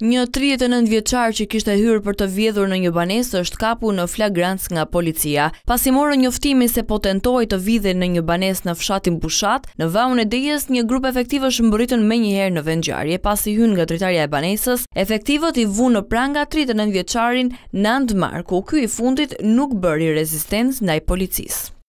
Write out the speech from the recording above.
Një 39 vjeçar që kishte hyrë për të vjedhur në një banesë është kapur në flagrancë nga policia. Pasi morën njoftimin se po të vidhe në një banesë në fshatin Bushat, në vaun e dejes një grup efektivësh mbërritën menjëherë në vendngjarje. Pasi hyn nga dritarja e banesës, efektivët i vunën në pranga 39 vjeçarin Nand Marku. Ky i fundit nuk bëri rezistencë ndaj policisë.